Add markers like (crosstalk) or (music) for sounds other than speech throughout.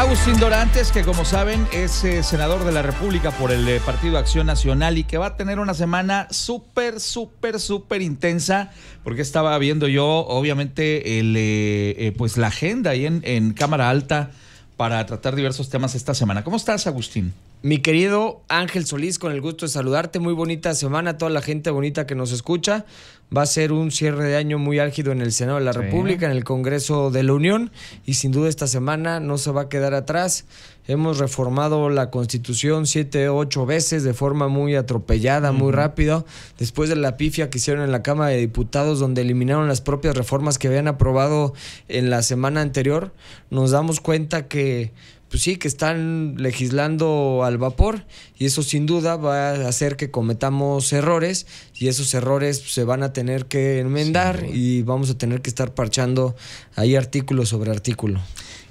Agustín Dorantes, que como saben es eh, senador de la República por el eh, Partido Acción Nacional y que va a tener una semana súper, súper, súper intensa, porque estaba viendo yo, obviamente, el, eh, pues la agenda ahí en, en Cámara Alta para tratar diversos temas esta semana. ¿Cómo estás, Agustín? Mi querido Ángel Solís, con el gusto de saludarte. Muy bonita semana a toda la gente bonita que nos escucha. Va a ser un cierre de año muy álgido en el Senado de la República, en el Congreso de la Unión y sin duda esta semana no se va a quedar atrás. Hemos reformado la Constitución siete, ocho veces de forma muy atropellada, muy rápido, después de la pifia que hicieron en la Cámara de Diputados donde eliminaron las propias reformas que habían aprobado en la semana anterior. Nos damos cuenta que pues sí, que están legislando al vapor y eso sin duda va a hacer que cometamos errores y esos errores se van a tener que enmendar y vamos a tener que estar parchando ahí artículo sobre artículo.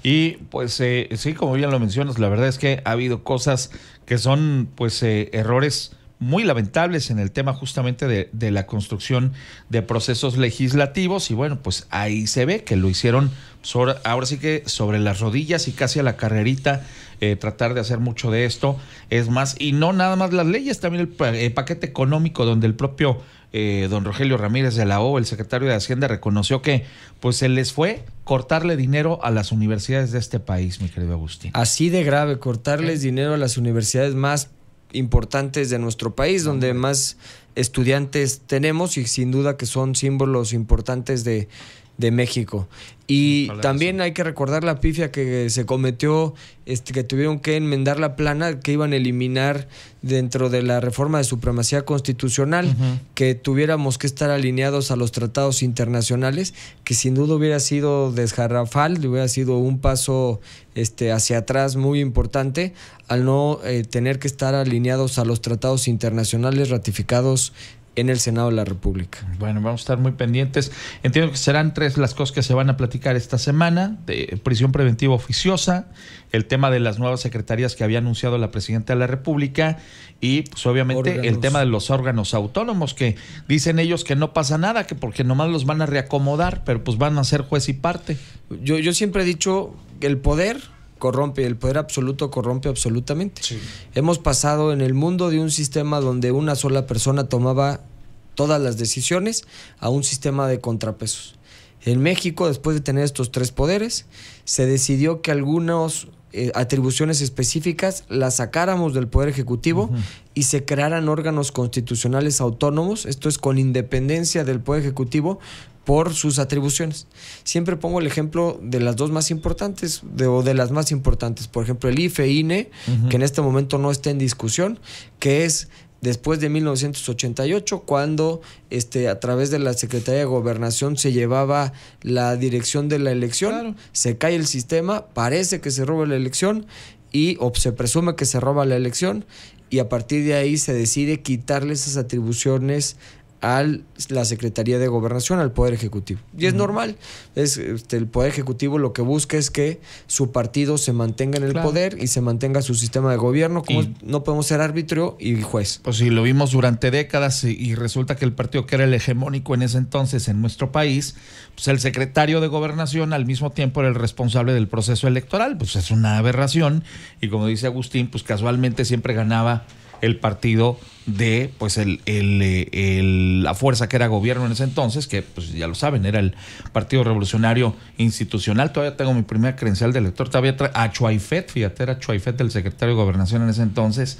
Y pues eh, sí, como bien lo mencionas, la verdad es que ha habido cosas que son pues eh, errores muy lamentables en el tema justamente de, la construcción de procesos legislativos y bueno, pues ahí se ve que lo hicieron pues ahora sí que sobre las rodillas y casi a la carrerita eh, tratar de hacer mucho de esto. Es más, y no nada más las leyes, también el, eh, paquete económico donde el propio eh, don Rogelio Ramírez de la O, el secretario de Hacienda, reconoció que pues se les fue cortarle dinero a las universidades de este país, mi querido Agustín. Así de grave, cortarles dinero a las universidades más importantes de nuestro país, donde más estudiantes tenemos y sin duda que son símbolos importantes de, de México. Y también hay que recordar la pifia que se cometió, este, que tuvieron que enmendar la plana que iban a eliminar dentro de la reforma de supremacía constitucional, que tuviéramos que estar alineados a los tratados internacionales, que sin duda hubiera sido desjarrafal, hubiera sido un paso este, hacia atrás muy importante al no eh, tener que estar alineados a los tratados internacionales ratificados en el Senado de la República. Bueno, vamos a estar muy pendientes. Entiendo que serán tres las cosas que se van a platicar esta semana, de prisión preventiva oficiosa, el tema de las nuevas secretarías que había anunciado la presidenta de la República y pues obviamente el tema de los órganos autónomos que dicen ellos que no pasa nada, que porque nomás los van a reacomodar, pero pues van a ser juez y parte. Yo, yo siempre he dicho, que el poder corrompe, el poder absoluto corrompe absolutamente. Hemos pasado en el mundo de un sistema donde una sola persona tomaba todas las decisiones a un sistema de contrapesos. En México, después de tener estos tres poderes, se decidió que algunas eh, atribuciones específicas las sacáramos del Poder Ejecutivo y se crearan órganos constitucionales autónomos, esto es con independencia del Poder Ejecutivo, por sus atribuciones. Siempre pongo el ejemplo de las dos más importantes o de las más importantes, por ejemplo el IFE, INE, que en este momento no está en discusión, que es después de 1988, cuando este, a través de la Secretaría de Gobernación se llevaba la dirección de la elección, se cae el sistema, parece que se roba la elección y o se presume que se roba la elección y a partir de ahí se decide quitarle esas atribuciones a la Secretaría de Gobernación, al Poder Ejecutivo. Y es normal, es, este, el Poder Ejecutivo lo que busca es que su partido se mantenga en el poder y se mantenga su sistema de gobierno, como no podemos ser árbitro y juez. Pues sí, lo vimos durante décadas y, resulta que el partido que era el hegemónico en ese entonces en nuestro país, pues el secretario de Gobernación al mismo tiempo era el responsable del proceso electoral, pues es una aberración y como dice Agustín, pues casualmente siempre ganaba el partido de pues el, el, eh, el, la fuerza que era gobierno en ese entonces, que pues ya lo saben, era el Partido Revolucionario Institucional. Todavía tengo mi primera credencial de elector, todavía a Chuaifet, fíjate, era el secretario de Gobernación en ese entonces.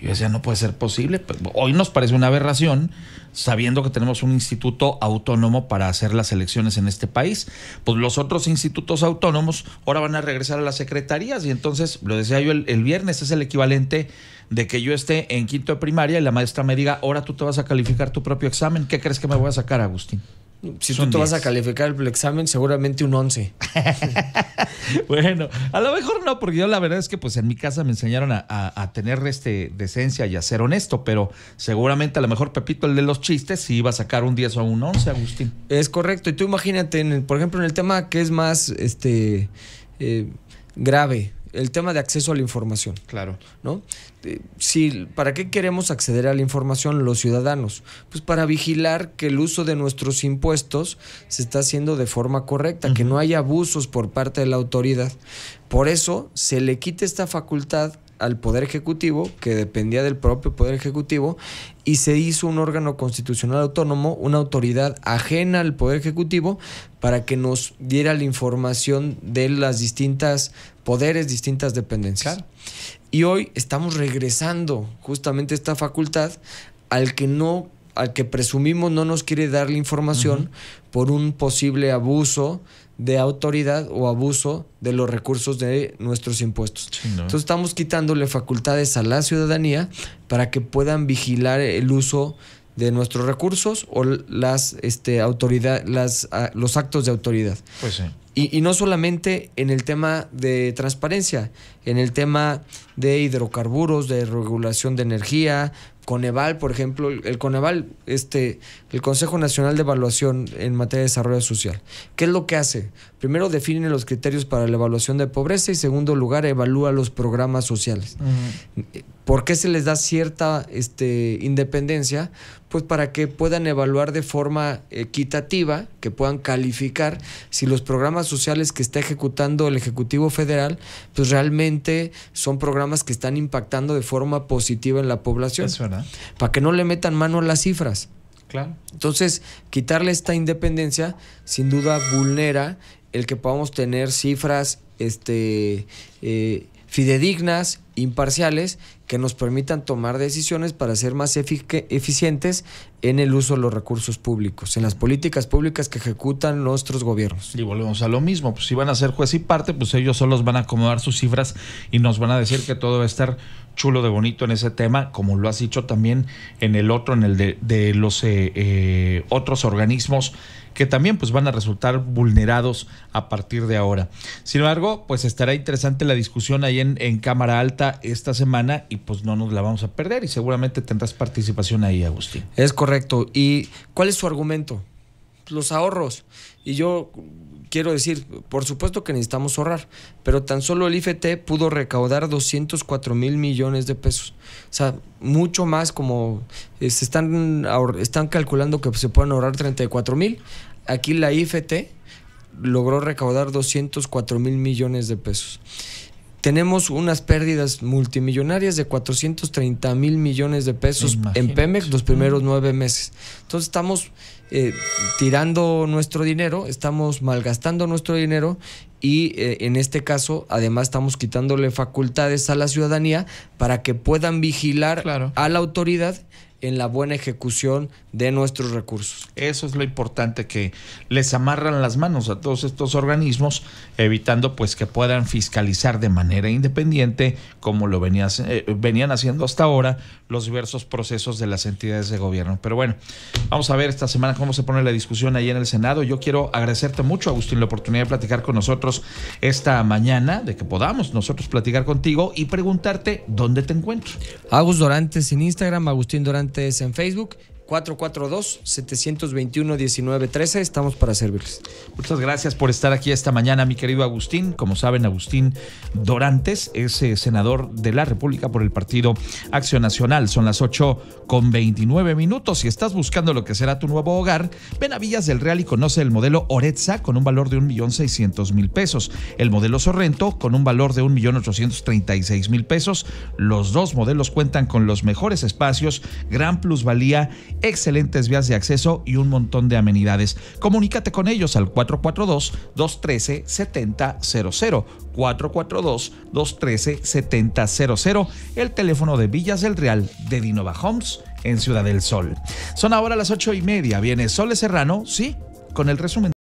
Yo decía, no puede ser posible. Hoy nos parece una aberración, sabiendo que tenemos un instituto autónomo para hacer las elecciones en este país. Pues los otros institutos autónomos ahora van a regresar a las secretarías y entonces, lo decía yo el, el viernes, es el equivalente de que yo esté en quinto de primaria y la maestra me diga, ahora tú te vas a calificar tu propio examen. ¿Qué crees que me voy a sacar, Agustín? Si tú te vas a calificar el examen, seguramente un 11. (laughs) bueno, a lo mejor no, porque yo la verdad es que pues en mi casa me enseñaron a, tener este, decencia y a ser honesto, pero seguramente a lo mejor Pepito, el de los chistes, si iba a sacar un 10 o un 11, Agustín. Es correcto, y tú imagínate, por ejemplo, en el tema que es más este, eh, grave, el tema de acceso a la información. Claro. ¿No? Eh, si, ¿Para qué queremos acceder a la información los ciudadanos? Pues para vigilar que el uso de nuestros impuestos se está haciendo de forma correcta, que no haya abusos por parte de la autoridad. Por eso se le quite esta facultad al Poder Ejecutivo, que dependía del propio Poder Ejecutivo, y se hizo un órgano constitucional autónomo, una autoridad ajena al Poder Ejecutivo, para que nos diera la información de las distintas poderes, distintas dependencias. Y hoy estamos regresando justamente esta facultad al que no al que presumimos no nos quiere dar la información por un posible abuso de autoridad o abuso de los recursos de nuestros impuestos. Entonces estamos quitándole facultades a la ciudadanía para que puedan vigilar el uso de nuestros recursos o las este, las, los actos de autoridad. Pues y, no solamente en el tema de transparencia, en el tema de hidrocarburos, de regulación de energía, Coneval, por ejemplo, el Coneval, este, el Consejo Nacional de Evaluación en materia de desarrollo social. ¿Qué es lo que hace? Primero define los criterios para la evaluación de pobreza y segundo lugar evalúa los programas sociales. ¿Por qué se les da cierta este, independencia? pues para que puedan evaluar de forma equitativa, que puedan calificar si los programas sociales que está ejecutando el Ejecutivo Federal, pues realmente son programas que están impactando de forma positiva en la población. Es verdad. Para que no le metan mano a las cifras. Claro. Entonces, quitarle esta independencia sin duda vulnera el que podamos tener cifras este, eh, fidedignas imparciales que nos permitan tomar decisiones para ser más eficientes en el uso de los recursos públicos, en las políticas públicas que ejecutan nuestros gobiernos. Y volvemos a lo mismo, pues si van a ser juez y parte, pues ellos solos van a acomodar sus cifras y nos van a decir que todo va a estar chulo de bonito en ese tema, como lo has dicho también en el otro, en el de, los eh, eh, otros organismos que también pues van a resultar vulnerados a partir de ahora. Sin embargo, pues estará interesante la discusión ahí en Cámara Alta esta, semana y pues no nos la vamos a perder y seguramente tendrás participación ahí, Agustín. Es correcto. ¿Y cuál es su argumento? Los ahorros. Y yo quiero decir, por supuesto que necesitamos ahorrar, pero tan solo el IFT pudo recaudar 204 mil millones de pesos. O sea, mucho más como eh, se están, están calculando que se pueden ahorrar 34 mil. Aquí la IFT logró recaudar 204 mil millones de pesos tenemos unas pérdidas multimillonarias de 430 mil millones de pesos en Pemex los primeros mm. nueve meses. Entonces estamos eh, tirando nuestro dinero, estamos malgastando nuestro dinero y eh, en este caso además estamos quitándole facultades a la ciudadanía para que puedan vigilar a la autoridad en la buena ejecución de nuestros recursos. Eso es lo importante, que les amarran las manos a todos estos organismos, evitando pues que puedan fiscalizar de manera independiente, como lo eh, venían haciendo hasta ahora, los diversos procesos de las entidades de gobierno. Pero bueno, vamos a ver esta semana cómo se pone la discusión ahí en el Senado. Yo quiero agradecerte mucho, Agustín, la oportunidad de platicar con nosotros esta mañana, de que podamos nosotros platicar contigo y preguntarte dónde te encuentro. Agus Dorantes en Instagram, Agustín Dorantes en Facebook 442-721-1913. Estamos para servirles. Muchas gracias por estar aquí esta mañana, mi querido Agustín. Como saben, Agustín Dorantes es eh, senador de la República por el Partido Acción Nacional. Son las 8 con 29 minutos. Si estás buscando lo que será tu nuevo hogar, ven a Villas del Real y conoce el modelo Oretza con un valor de 1.600.000 pesos. El modelo Sorrento con un valor de 1.836.000 pesos. Los dos modelos cuentan con los mejores espacios, gran plusvalía excelentes vías de acceso y un montón de amenidades. Comunícate con ellos al 442-213-7000. 442-213-7000, el teléfono de Villas del Real de Dinova Homes en Ciudad del Sol. Son ahora las ocho y media. Viene Sole Serrano, sí, con el resumen.